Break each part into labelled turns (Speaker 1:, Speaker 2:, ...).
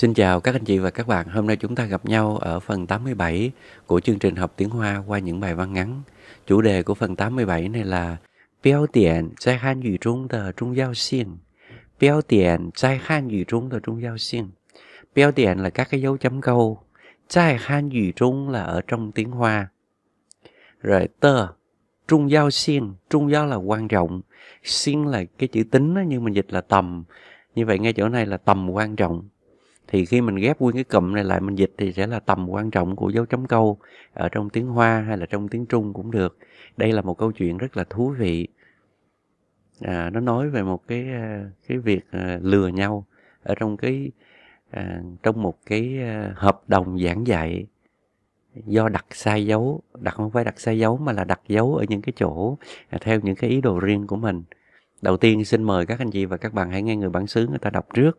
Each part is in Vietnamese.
Speaker 1: Xin chào các anh chị và các bạn. Hôm nay chúng ta gặp nhau ở phần 87 của chương trình học tiếng Hoa qua những bài văn ngắn. Chủ đề của phần 87 này là Biểu điển tại Hàn ngữ trung de trung giao xin. Biểu điển tại Hàn ngữ trung de trung giao xin. Biểu điển là các cái dấu chấm câu. Tại Hàn ngữ trung là ở trong tiếng Hoa. Rồi tờ trung giao xin, trung giao là quan trọng, xin là cái chữ tính đó, nhưng mình dịch là tầm. Như vậy ngay chỗ này là tầm quan trọng thì khi mình ghép nguyên cái cụm này lại mình dịch thì sẽ là tầm quan trọng của dấu chấm câu ở trong tiếng Hoa hay là trong tiếng Trung cũng được. Đây là một câu chuyện rất là thú vị. À, nó nói về một cái à, cái việc à, lừa nhau ở trong cái à, trong một cái à, hợp đồng giảng dạy do đặt sai dấu, đặt không phải đặt sai dấu mà là đặt dấu ở những cái chỗ à, theo những cái ý đồ riêng của mình. Đầu tiên xin mời các anh chị và các bạn hãy nghe người bản xứ người ta đọc trước.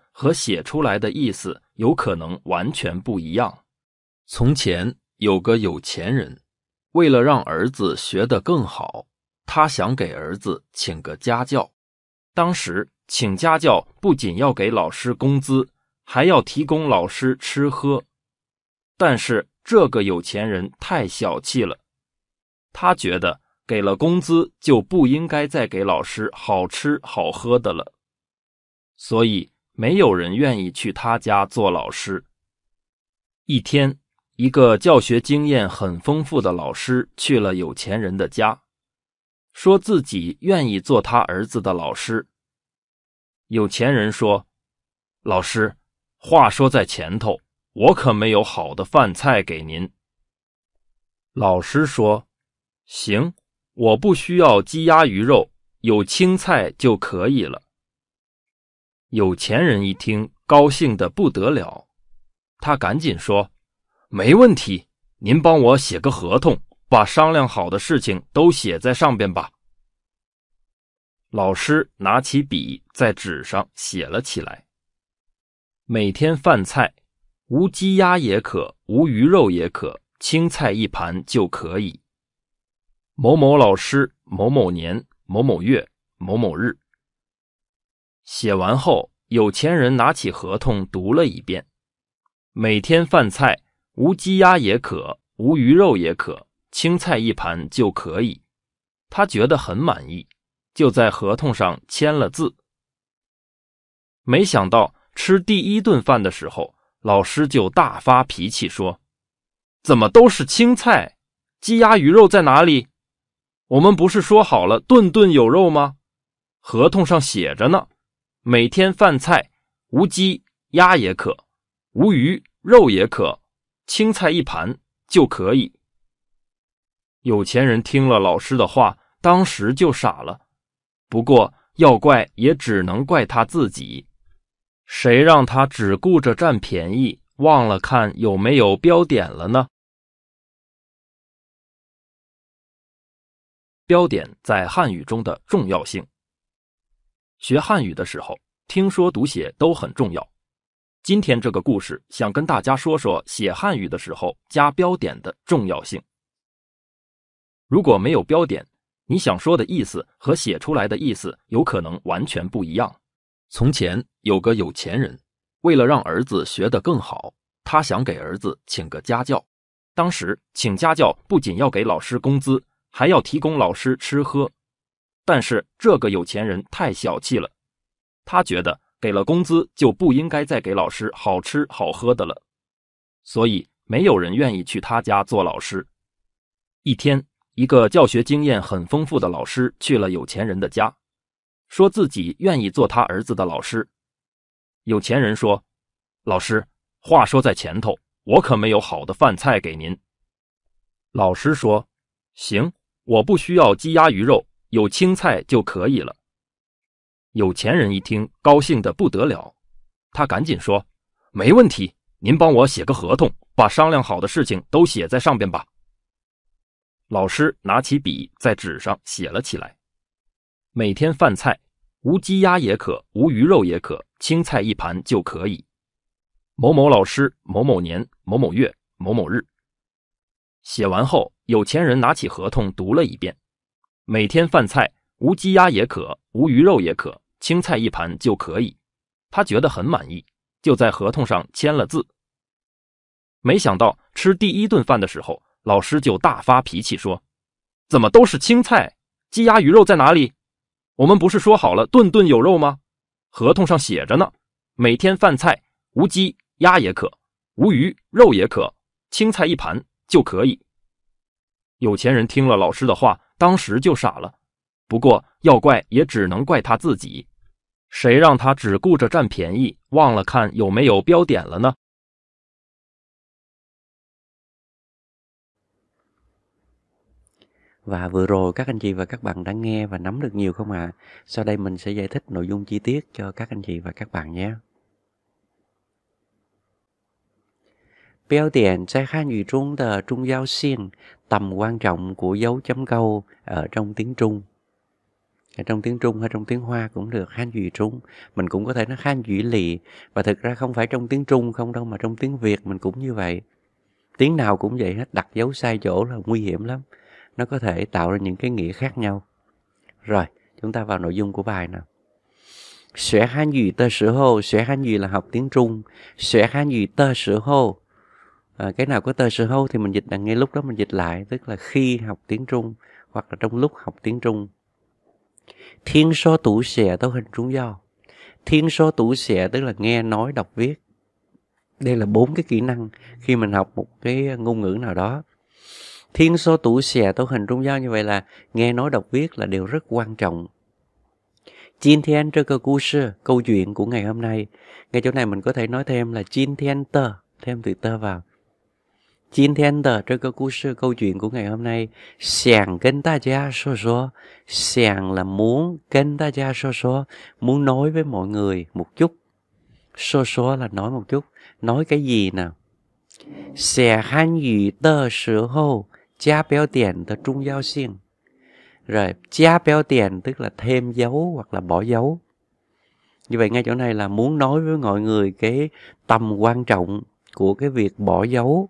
Speaker 2: 和写出来的意思有可能完全不一样。从前有个有钱人，为了让儿子学得更好，他想给儿子请个家教。当时请家教不仅要给老师工资，还要提供老师吃喝。但是这个有钱人太小气了，他觉得给了工资就不应该再给老师好吃好喝的了，所以。没有人愿意去他家做老师。一天，一个教学经验很丰富的老师去了有钱人的家，说自己愿意做他儿子的老师。有钱人说：“老师，话说在前头，我可没有好的饭菜给您。”老师说：“行，我不需要鸡鸭鱼肉，有青菜就可以了。”有钱人一听，高兴的不得了，他赶紧说：“没问题，您帮我写个合同，把商量好的事情都写在上边吧。”老师拿起笔，在纸上写了起来：“每天饭菜无鸡鸭也可，无鱼肉也可，青菜一盘就可以。”某某老师，某某年某某月某某日。写完后，有钱人拿起合同读了一遍：“每天饭菜无鸡鸭也可，无鱼肉也可，青菜一盘就可以。”他觉得很满意，就在合同上签了字。没想到吃第一顿饭的时候，老师就大发脾气说：“怎么都是青菜？鸡鸭鱼肉在哪里？我们不是说好了顿顿有肉吗？合同上写着呢。”每天饭菜无鸡鸭也可，无鱼肉也可，青菜一盘就可以。有钱人听了老师的话，当时就傻了。不过要怪也只能怪他自己，谁让他只顾着占便宜，忘了看有没有标点了呢？标点在汉语中的重要性。学汉语的时候，听说读写都很重要。今天这个故事想跟大家说说写汉语的时候加标点的重要性。如果没有标点，你想说的意思和写出来的意思有可能完全不一样。从前有个有钱人，为了让儿子学得更好，他想给儿子请个家教。当时请家教不仅要给老师工资，还要提供老师吃喝。但是这个有钱人太小气了，他觉得给了工资就不应该再给老师好吃好喝的了，所以没有人愿意去他家做老师。一天，一个教学经验很丰富的老师去了有钱人的家，说自己愿意做他儿子的老师。有钱人说：“老师，话说在前头，我可没有好的饭菜给您。”老师说：“行，我不需要鸡鸭鱼肉。”有青菜就可以了。有钱人一听，高兴的不得了，他赶紧说：“没问题，您帮我写个合同，把商量好的事情都写在上边吧。”老师拿起笔，在纸上写了起来：“每天饭菜无鸡鸭也可，无鱼肉也可，青菜一盘就可以。”某某老师，某某年某某月某某日。写完后，有钱人拿起合同读了一遍。每天饭菜无鸡鸭也可，无鱼肉也可，青菜一盘就可以。他觉得很满意，就在合同上签了字。没想到吃第一顿饭的时候，老师就大发脾气说：“怎么都是青菜，鸡鸭鱼肉在哪里？我们不是说好了顿顿有肉吗？合同上写着呢，每天饭菜无鸡鸭也可，无鱼肉也可，青菜一盘就可以。”有钱人听了老师的话。当时就傻了，不过要怪也只能怪他自己，谁让他只顾着占便宜，忘了看有没有标点了呢
Speaker 1: ？Và vừa rồi các anh chị và các bạn đã nghe và nắm được nhiều không ạ. Sau đây mình sẽ giải thích nội dung chi tiết cho các anh chị và các bạn nhé. 标点在汉语中的重要性、tầm quan trọng của dấu chấm câu ở trong tiếng Trung. Ở trong tiếng Trung hay trong tiếng Hoa cũng được Hán Duy Trung Mình cũng có thể nói Hán Duy Lì Và thực ra không phải trong tiếng Trung không đâu Mà trong tiếng Việt mình cũng như vậy Tiếng nào cũng vậy hết Đặt dấu sai chỗ là nguy hiểm lắm Nó có thể tạo ra những cái nghĩa khác nhau Rồi chúng ta vào nội dung của bài nào Sẽ Hán Duy Tơ Sử Hô Sẽ Hán Duy là học tiếng Trung Sẽ Hán Duy Tơ Sử Hô à, cái nào có tờ sự hâu thì mình dịch là ngay lúc đó mình dịch lại tức là khi học tiếng trung hoặc là trong lúc học tiếng trung thiên so tủ xẻ tấu hình trung do thiên so tủ xẻ tức là nghe nói đọc viết đây là bốn cái kỹ năng khi mình học một cái ngôn ngữ nào đó thiên so tủ xẻ tấu hình trung do như vậy là nghe nói đọc viết là điều rất quan trọng Jin Thiên Trơ Cơ Cú Sư, câu chuyện của ngày hôm nay. Ngay chỗ này mình có thể nói thêm là Jin Thiên Tơ, thêm từ tơ vào ngày 今天的这个故事 câu chuyện của ngày hôm nay 想跟大家说说，想 là muốn 跟大家说说，muốn nói với mọi người một chút. Số số là nói một chút, nói cái gì nào? Sẽ hán ngữ tờ sử hô, gia béo tiền tờ trung giao xiên. Rồi, gia béo tiền tức là thêm dấu hoặc là bỏ dấu. Như vậy ngay chỗ này là muốn nói với mọi người cái tầm quan trọng của cái việc bỏ dấu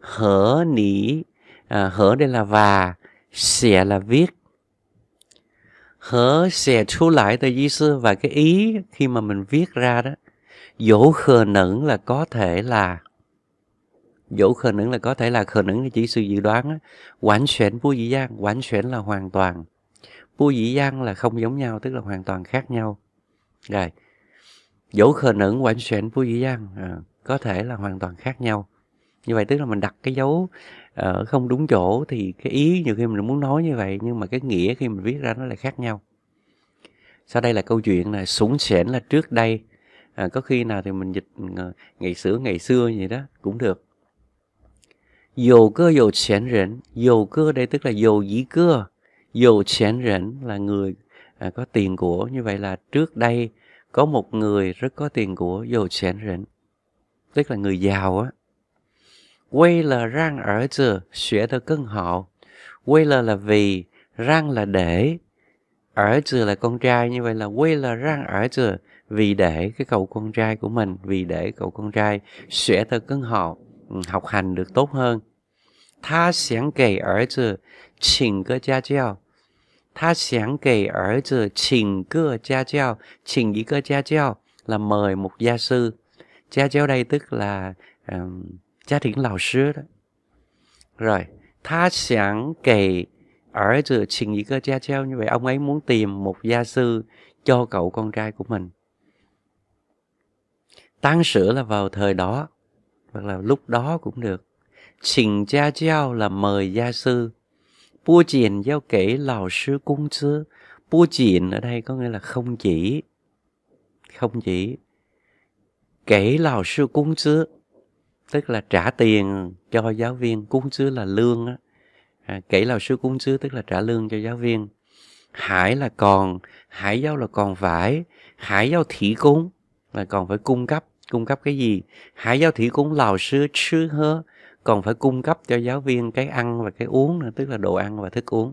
Speaker 1: hở nỉ à, hở đây là và xẻ là viết hở xẻ thu lại từ ý sư và cái ý khi mà mình viết ra đó dỗ khờ nửng là có thể là dỗ khờ nửng là có thể là khờ nửng là chỉ sự dự đoán á quản xuyển vô dĩ gian, quản xuyển là hoàn toàn vô dĩ gian là không giống nhau tức là hoàn toàn khác nhau rồi dỗ khờ nửng quản xuyển vô dĩ gian à, có thể là hoàn toàn khác nhau như vậy tức là mình đặt cái dấu ở ờ, không đúng chỗ thì cái ý nhiều khi mình muốn nói như vậy nhưng mà cái nghĩa khi mình viết ra nó lại khác nhau sau đây là câu chuyện là sủng sẻn là trước đây à, có khi nào thì mình dịch ờ, ngày xưa ngày xưa vậy đó cũng được dầu cơ dầu chén rỉnh dầu cơ đây tức là dầu dĩ cơ dầu chén rỉnh là người à, có tiền của như vậy là trước đây có một người rất có tiền của dầu chén rỉnh tức là người giàu á 为了让儿子学得更好为了 là vì răng là để là con trai như vậy là quê là răng ở từ vì để cái cậu con trai của mình vì để cậu con trai sẽ từ cân họ ừ, học hành được tốt hơn tha sáng kể ở từ chỉnh cơ cha treo tha sáng kể ở từ chỉnh cơ cha treo chỉnh cơ cha treo là mời một gia sư cha treo đây tức là um, 家庭老师的。Rồi, tha sẵn kể ở giữa trình ý cơ cha treo như vậy. Ông ấy muốn tìm một gia sư cho cậu con trai của mình. Tăng sửa là vào thời đó, hoặc là lúc đó cũng được. Trình cha treo là mời gia sư. Bua triển giao kể lão sư cung sư. Bua triển ở đây có nghĩa là không chỉ. Không chỉ. Kể lão sư cung sư tức là trả tiền cho giáo viên cúng sứ là lương á à, kể là sư cúng sứ tức là trả lương cho giáo viên hải là còn hải giáo là còn phải hải giáo thị cúng là còn phải cung cấp cung cấp cái gì hải giáo thị cúng lào sư sư hơ còn phải cung cấp cho giáo viên cái ăn và cái uống nữa tức là đồ ăn và thức uống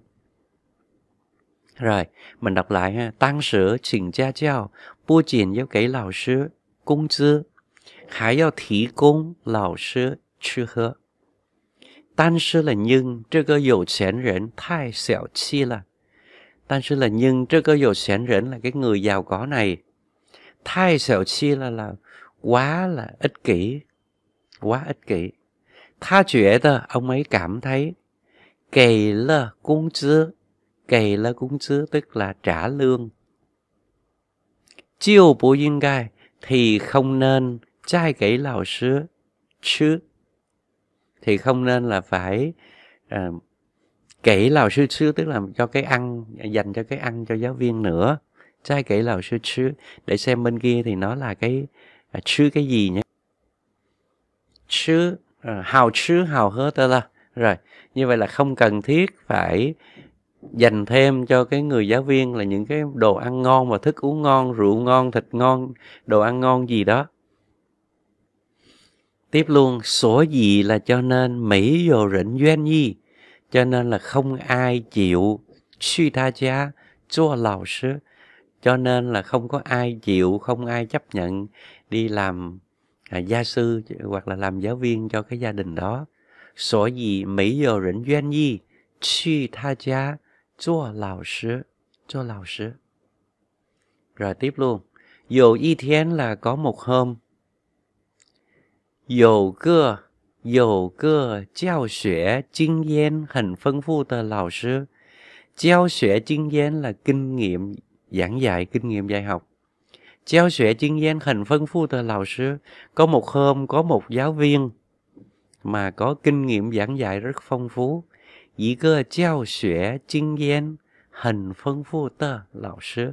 Speaker 1: rồi mình đọc lại ha tăng sữa chỉnh cha treo bu triển giáo kỹ lào sư cung sư 还要提供老师吃喝。但是了，nhưng 这个有钱人太小气了。但是了，nhưng 这个有钱人 là cái người giàu có này 太小气了啦，quá là ích kỷ, quá ích kỷ. Tha chuyện đó, ông ấy cảm thấy kỳ là cung chứ, kỳ là cung chứ tức là trả lương. Chiêu bố yên gai thì không nên trai gãy lào sứ chứ thì không nên là phải uh, kỹ lào sứ sư tức là cho cái ăn dành cho cái ăn cho giáo viên nữa trai kỹ lào sứ sư để xem bên kia thì nó là cái uh, à, chứ cái gì nhé chứ uh, ờ, hào chứ hào hớ tơ là rồi như vậy là không cần thiết phải dành thêm cho cái người giáo viên là những cái đồ ăn ngon và thức uống ngon rượu ngon thịt ngon đồ ăn ngon gì đó Tiếp luôn, sổ gì là cho nên Mỹ vô rỉnh doanh nhi, cho nên là không ai chịu suy tha cha, chua lào sư. Cho nên là không có ai chịu, không ai chấp nhận đi làm à, gia sư hoặc là làm giáo viên cho cái gia đình đó. Sổ gì Mỹ vô rỉnh doanh nhi, suy tha cha, chua lào sư, chua lào sư. Rồi tiếp luôn. Dù y thiên là có một hôm, 有个有个教学经验很丰富的老师. Giáo sẻ chuyên kinh nghiệm giảng dạy, kinh nghiệm dạy học. Giáo sẻ chuyên gian hình phân phu từ lão sư. Có một hôm có một giáo viên mà có kinh nghiệm giảng dạy rất phong phú. Dĩ cơ giáo sẻ chuyên gian hình phân phu tờ lão sư.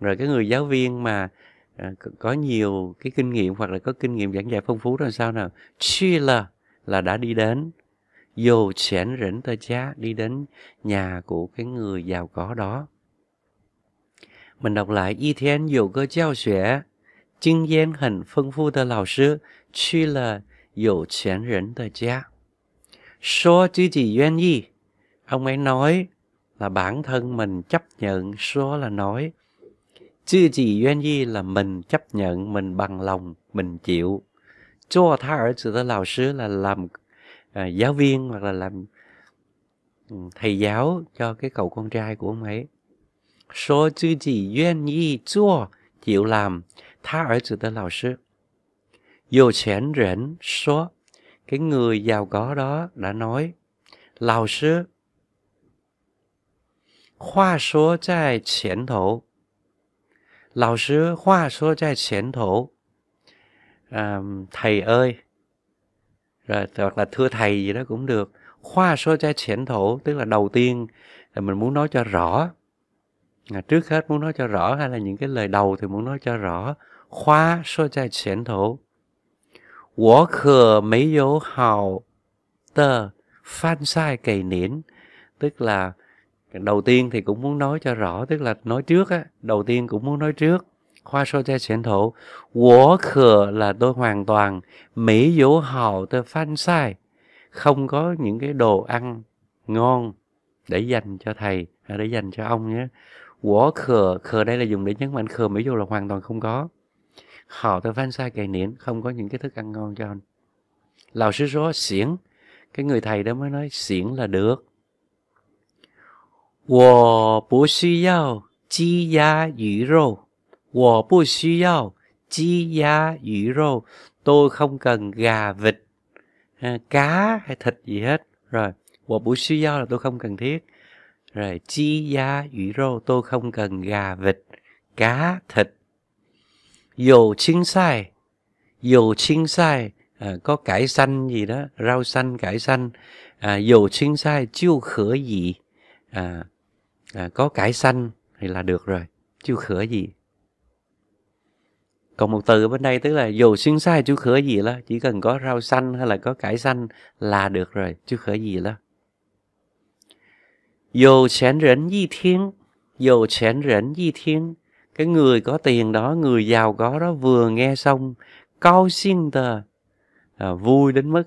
Speaker 1: Rồi cái người giáo viên mà À, có nhiều cái kinh nghiệm hoặc là có kinh nghiệm giảng dạy phong phú rồi sao nào chi là là đã đi đến dù chén rỉnh tơ chá đi đến nhà của cái người giàu có đó mình đọc lại y thiên dù cơ giao xuyên kinh Gian. hẳn phong phú tờ lão sư chi là dù chén rỉnh tơ chá số chứ chỉ duyên gì ông ấy nói là bản thân mình chấp nhận số là nói 自己愿意 là mình chấp nhận, mình bằng lòng, mình chịu. Cho tha là làm à, giáo viên hoặc là làm ừ, thầy giáo cho cái cậu con trai của ông ấy. Số chữ duyên nhi chua chịu làm tha ở chữ tên lão sư. Dù chén rỉnh số cái người giàu có đó đã nói lão sư khoa số trai chén thổ 老师话说在前头 à, thầy ơi hoặc là thưa thầy gì đó cũng được khoa sơ cha triển thổ tức là đầu tiên là mình muốn nói cho rõ à, trước hết muốn nói cho rõ hay là những cái lời đầu thì muốn nói cho rõ khoa số cha triển thổ Wo khờ mấy dấu hào tờ phan sai cày nến tức là đầu tiên thì cũng muốn nói cho rõ tức là nói trước á đầu tiên cũng muốn nói trước khoa sơ cho chuyển thổ của khờ là tôi hoàn toàn mỹ dỗ hào tôi phan sai không có những cái đồ ăn ngon để dành cho thầy để dành cho ông nhé của khờ khờ đây là dùng để nhấn mạnh khờ mỹ dụ là hoàn toàn không có họ tôi phan sai kề niệm không có những cái thức ăn ngon cho anh lão sư số xiển cái người thầy đó mới nói xiển là được 我不需要鸡鸭鱼肉，我不需要 chi giá dĩ tôi không cần gà vịt cá hay thịt gì hết rồi của buổi suy do là tôi không cần thiết rồi chi giá dĩ rô tôi không cần gà vịt cá thịt dù chiến sai dù chiến sai có cải xanh gì đó rau xanh cải xanh à, dù chiến chiêu khởi gì à, à, có cải xanh thì là được rồi chưa khửa gì còn một từ ở bên đây tức là dù xuyên sai chú khửa gì là chỉ cần có rau xanh hay là có cải xanh là được rồi chú khửa gì là dù chén rỉnh di thiên dù chén rỉnh di thiên cái người có tiền đó người giàu có đó vừa nghe xong cao xin tờ à, vui đến mức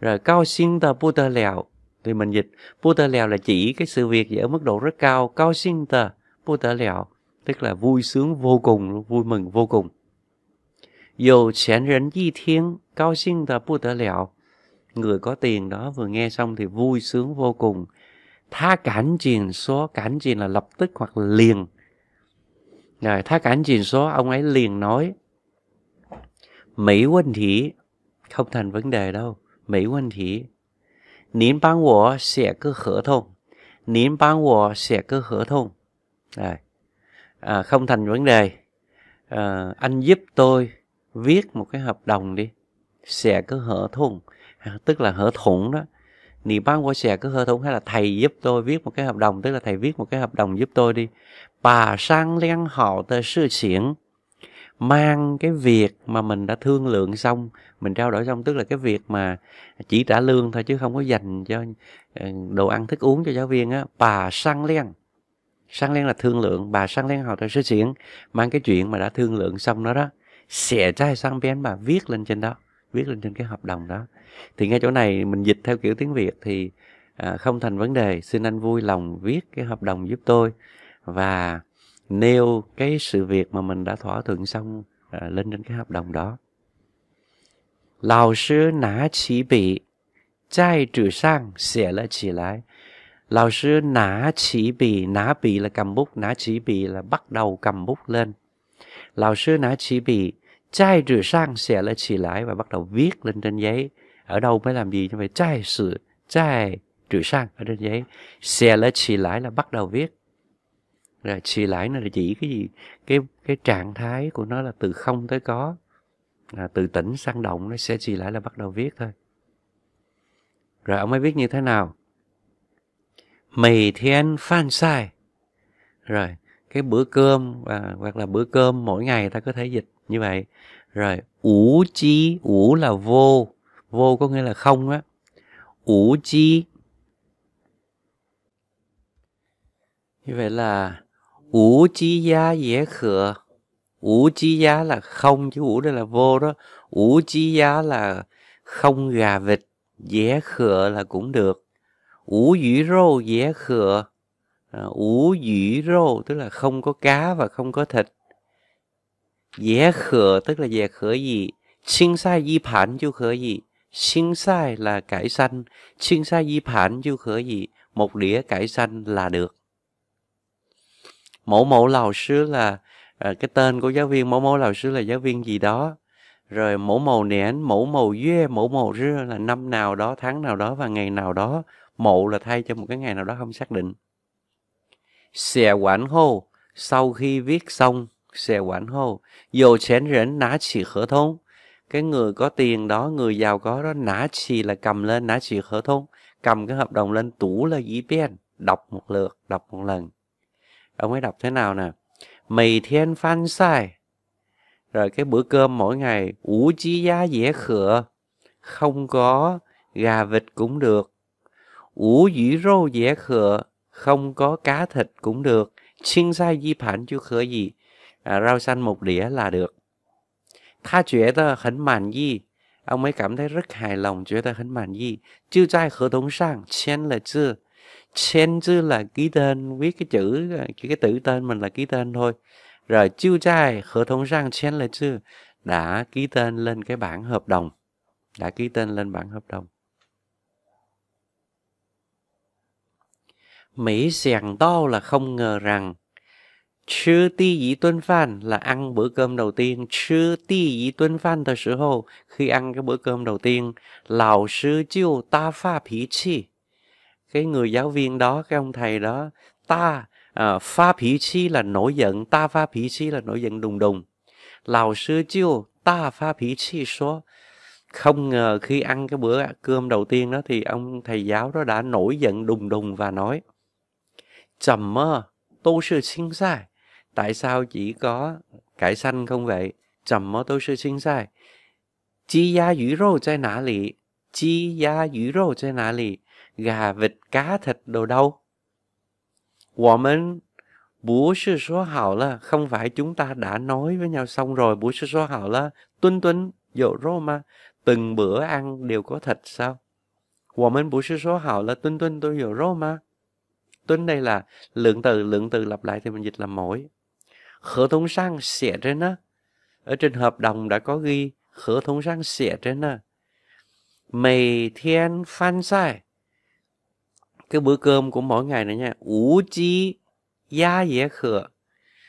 Speaker 1: rồi cao xin tờ bu tờ lẹo thì mình dịch bu tơ lèo là chỉ cái sự việc gì ở mức độ rất cao cao sinh tờ bu tơ lèo tức là vui sướng vô cùng vui mừng vô cùng dù chén rấn di thiên cao sinh tờ bu lèo người có tiền đó vừa nghe xong thì vui sướng vô cùng tha cảnh truyền số cảnh truyền là lập tức hoặc liền rồi tha cảnh truyền số ông ấy liền nói mỹ quân thị không thành vấn đề đâu mỹ quân thị 您帮我写个合同 nín à, thành vấn đề à, anh giúp tôi viết một cái hợp đồng đi sẽ cứ hở thùng à, tức là hở thủng đó nì bán wo sẽ cứ hở thủng hay là thầy giúp tôi viết một cái hợp đồng tức là thầy viết một cái hợp đồng giúp tôi đi bà sang liên họ tờ sư chuyển mang cái việc mà mình đã thương lượng xong mình trao đổi xong tức là cái việc mà chỉ trả lương thôi chứ không có dành cho ờ, đồ ăn thức uống cho giáo viên á bà sang len sang len là thương lượng bà sang len học tôi sư triển mang cái chuyện mà đã thương lượng xong đó đó xẻ trái sang bén bà viết lên trên đó viết lên trên cái hợp đồng đó thì ngay chỗ này mình dịch theo kiểu tiếng việt thì à, không thành vấn đề xin anh vui lòng viết cái hợp đồng giúp tôi và nêu cái sự việc mà mình đã thỏa thuận xong à, lên trên cái hợp đồng đó. Lào sư nã chỉ bị chai trừ sang xẻ lại chỉ lại. Lào sư nã chỉ bị, nã bị là cầm bút, nã chỉ bị là bắt đầu cầm bút lên. Lào sư nã chỉ bị chai trừ sang xẻ lại chỉ lại và bắt đầu viết lên trên giấy. Ở đâu mới làm gì như vậy? Chai sự, chai trừ sang ở trên giấy. Xẻ lại chỉ lại là bắt đầu viết rồi xì lãi nó là chỉ cái gì cái cái trạng thái của nó là từ không tới có à, từ tỉnh sang động nó sẽ xì lãi là bắt đầu viết thôi rồi ông ấy viết như thế nào mì thiên phan sai rồi cái bữa cơm à, hoặc là bữa cơm mỗi ngày ta có thể dịch như vậy rồi ủ chi ủ là vô vô có nghĩa là không á ủ chi như vậy là Ủ chi gia dễ khờ. Ủ chi giá là không chứ ủ đây là vô đó. Ủ chi giá là không gà vịt. Dễ khờ là cũng được. Ủ dĩ rô dễ khờ. À, ủ dĩ rô tức là không có cá và không có thịt. Dễ khờ tức là dễ khờ gì? Xin sai di phản chứ khờ gì? Xin sai là cải xanh, Xin sai di phản chứ khờ gì? Một đĩa cải xanh là được mẫu mẫu lào sư là à, cái tên của giáo viên mẫu mẫu lào sư là giáo viên gì đó rồi mẫu màu nén mẫu màu dê mẫu màu rưa là năm nào đó tháng nào đó và ngày nào đó mậu là thay cho một cái ngày nào đó không xác định xè quản hô sau khi viết xong xè quản hô dù chén rỉnh nã chỉ khở thông cái người có tiền đó người giàu có đó nã chỉ là cầm lên nã chỉ khở thông cầm cái hợp đồng lên tủ là dĩ bên đọc một lượt đọc một lần Ông ấy đọc thế nào nè. Mì thiên phan sai. Rồi cái bữa cơm mỗi ngày. Ủ chi giá dễ khựa. Không có. Gà vịt cũng được. Ủ dĩ rô dễ khựa. Không có cá thịt cũng được. Xin sai di phản chưa khựa gì. À, rau xanh một đĩa là được. Tha chuyện ta khẩn mạn gì ông ấy cảm thấy rất hài lòng chuyện ta khẩn mạn gì. Chứ trai khởi thống sang, chén là chưa. Change là ký tên, viết cái chữ, cái, cái tự tên mình là ký tên thôi. Rồi chiêu trai, khởi thông sang change là chưa? Đã ký tên lên cái bản hợp đồng. Đã ký tên lên bản hợp đồng. Mỹ sèn to là không ngờ rằng Chứ ti dĩ tuân phan là ăn bữa cơm đầu tiên. Chứ ti dĩ tuân phan thời sự hồ khi ăn cái bữa cơm đầu tiên. Lão sư chiêu ta pha phí chi cái người giáo viên đó cái ông thầy đó ta à, pha phí chi là nổi giận ta pha phí chi là nổi giận đùng đùng Lào sư chiêu ta pha phí chi số không ngờ khi ăn cái bữa cơm đầu tiên đó thì ông thầy giáo đó đã nổi giận đùng đùng và nói trầm mơ tô sư sinh sai tại sao chỉ có cải xanh không vậy trầm mơ tô sư sinh sai chi giá dữ rô chơi nã lì chi giá dữ rô chơi nã lì gà vịt cá thịt đồ đâu. số là không phải chúng ta đã nói với nhau xong rồi, số là tuân tuân dỗ rô mà từng bữa ăn đều có thịt sao? số là tuân tuân tôi dỗ rô mà. Tuân đây là lượng từ, lượng từ lặp lại thì mình dịch là mỗi. Khở thông sang xẻ trên á. Ở trên hợp đồng đã có ghi khở thông sang xẻ trên á. Mày thiên phan sai cái bữa cơm của mỗi ngày này nha ủ chi giá dẻ khừa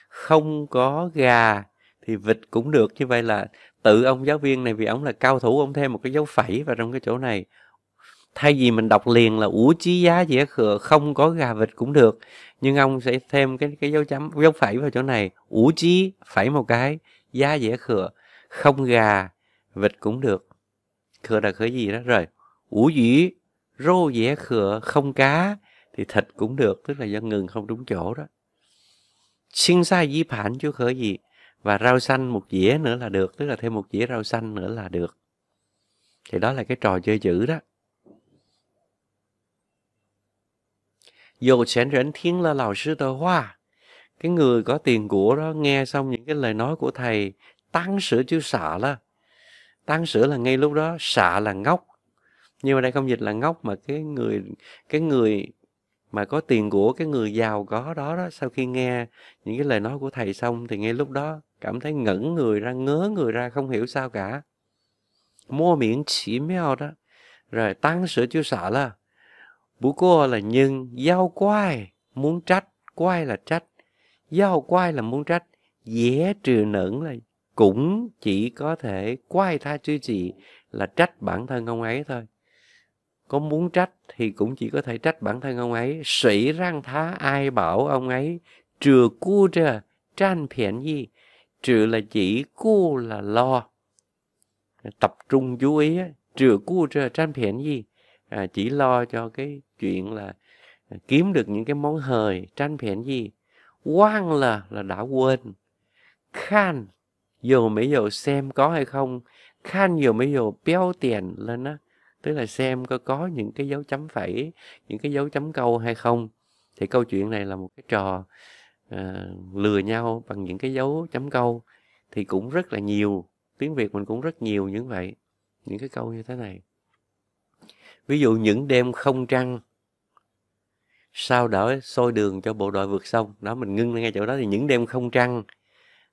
Speaker 1: không có gà thì vịt cũng được như vậy là tự ông giáo viên này vì ông là cao thủ ông thêm một cái dấu phẩy vào trong cái chỗ này thay vì mình đọc liền là ủ chí giá dễ khừa không có gà vịt cũng được nhưng ông sẽ thêm cái cái dấu chấm dấu phẩy vào chỗ này ủ chí phẩy một cái giá dễ khừa không gà vịt cũng được khừa là khừa gì đó rồi ủ dĩ rô dẻ khựa không cá thì thịt cũng được tức là do ngừng không đúng chỗ đó xin sai di phản chú khởi gì và rau xanh một dĩa nữa là được tức là thêm một dĩa rau xanh nữa là được thì đó là cái trò chơi chữ đó dù sản rảnh thiên là lão sư tờ hoa cái người có tiền của đó nghe xong những cái lời nói của thầy tăng sửa chứ xạ là tăng sửa là ngay lúc đó xạ là ngốc nhưng mà đây không dịch là ngốc mà cái người cái người mà có tiền của cái người giàu có đó đó sau khi nghe những cái lời nói của thầy xong thì ngay lúc đó cảm thấy ngẩn người ra ngớ người ra không hiểu sao cả mua miệng chỉ mèo đó rồi tăng sửa chưa sợ là bố cô là nhưng giao quai muốn trách quai là trách giao quai là muốn trách dễ trừ nẫn là cũng chỉ có thể quay tha chứ chỉ là trách bản thân ông ấy thôi có muốn trách thì cũng chỉ có thể trách bản thân ông ấy sĩ răng thá ai bảo ông ấy trừ cu trơ tranh phiền gì trừ là chỉ cu là lo tập trung chú ý trừ cu trơ tranh phiền gì à, chỉ lo cho cái chuyện là à, kiếm được những cái món hời tranh phiền gì quang là là đã quên khan dù mấy dù xem có hay không khan dù mấy dù béo tiền lên á tức là xem có có những cái dấu chấm phẩy những cái dấu chấm câu hay không thì câu chuyện này là một cái trò à, lừa nhau bằng những cái dấu chấm câu thì cũng rất là nhiều tiếng việt mình cũng rất nhiều những vậy những cái câu như thế này ví dụ những đêm không trăng sao đỡ sôi đường cho bộ đội vượt sông đó mình ngưng ngay chỗ đó thì những đêm không trăng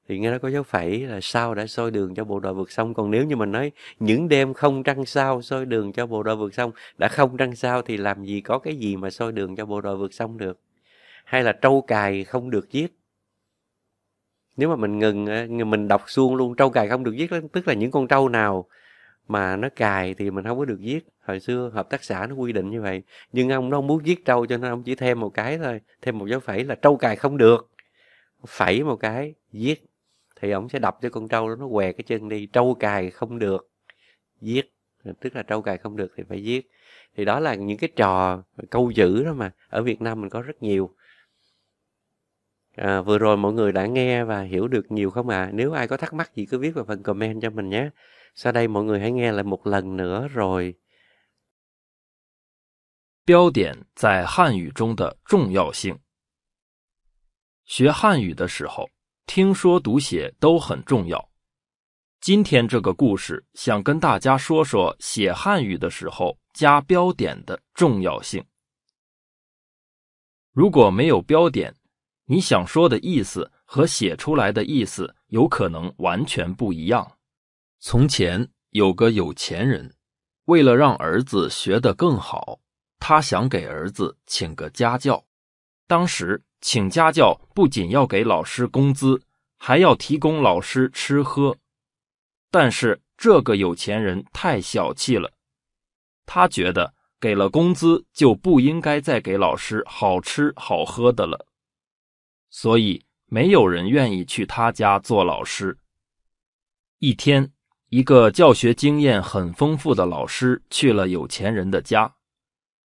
Speaker 1: thì nghe nó có dấu phẩy là sao đã soi đường cho bộ đội vượt sông còn nếu như mình nói những đêm không trăng sao soi đường cho bộ đội vượt sông đã không trăng sao thì làm gì có cái gì mà soi đường cho bộ đội vượt sông được hay là trâu cài không được giết nếu mà mình ngừng ờ, mình đọc xuông luôn trâu cài không được giết tức là những con trâu nào mà nó cài thì mình không có được giết hồi xưa hợp tác xã nó quy định như vậy nhưng ông nó không muốn giết trâu cho nên ông chỉ thêm một cái thôi thêm một dấu phẩy là trâu cài không được phẩy một cái giết thì ổng sẽ đập cho con trâu đó nó què cái chân đi trâu cài không được giết tức là trâu cài không được thì phải giết thì đó là những cái trò câu chữ đó mà ở Việt Nam mình có rất nhiều à, vừa rồi mọi người đã nghe và hiểu được nhiều không ạ à? nếu ai có thắc mắc gì cứ viết vào phần comment cho mình nhé sau đây mọi người hãy nghe
Speaker 2: lại một lần nữa rồi 标点在汉语中的重要性。学汉语的时候，听说读写都很重要。今天这个故事想跟大家说说写汉语的时候加标点的重要性。如果没有标点，你想说的意思和写出来的意思有可能完全不一样。从前有个有钱人，为了让儿子学得更好，他想给儿子请个家教。当时。请家教不仅要给老师工资，还要提供老师吃喝。但是这个有钱人太小气了，他觉得给了工资就不应该再给老师好吃好喝的了，所以没有人愿意去他家做老师。一天，一个教学经验很丰富的老师去了有钱人的家，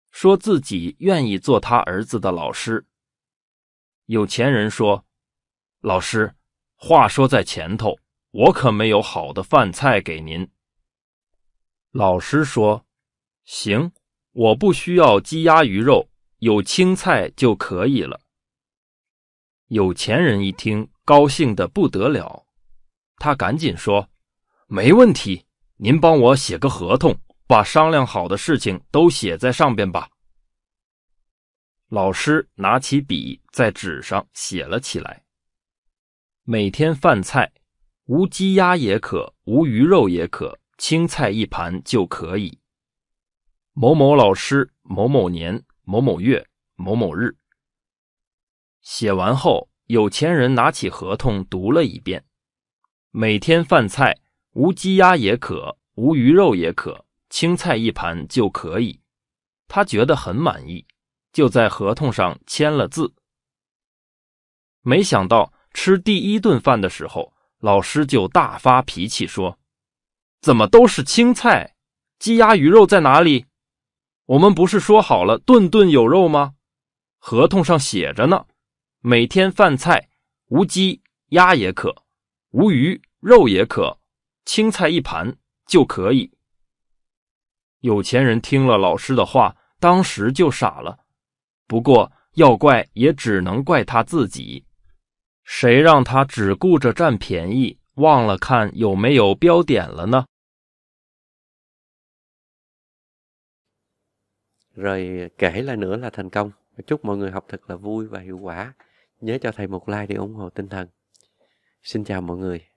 Speaker 2: 说自己愿意做他儿子的老师。有钱人说：“老师，话说在前头，我可没有好的饭菜给您。”老师说：“行，我不需要鸡鸭鱼肉，有青菜就可以了。”有钱人一听，高兴的不得了，他赶紧说：“没问题，您帮我写个合同，把商量好的事情都写在上边吧。”老师拿起笔，在纸上写了起来。每天饭菜，无鸡鸭也可，无鱼肉也可，青菜一盘就可以。某某老师，某某年某某月某某日。写完后，有钱人拿起合同读了一遍：“每天饭菜，无鸡鸭也可，无鱼肉也可，青菜一盘就可以。”他觉得很满意。就在合同上签了字，没想到吃第一顿饭的时候，老师就大发脾气说：“怎么都是青菜，鸡鸭鱼肉在哪里？我们不是说好了顿顿有肉吗？合同上写着呢，每天饭菜无鸡鸭也可，无鱼肉也可，青菜一盘就可以。”有钱人听了老师的话，当时就傻了。不过要怪也只能怪他自己，谁让他只顾着占便宜，忘了看有没有标点了呢？rồi kể l ạ i nữa là thành
Speaker 1: công chúc mọi người học thật là vui và hiệu quả nhớ cho thầy một like để ủng hộ tinh thần xin chào mọi người.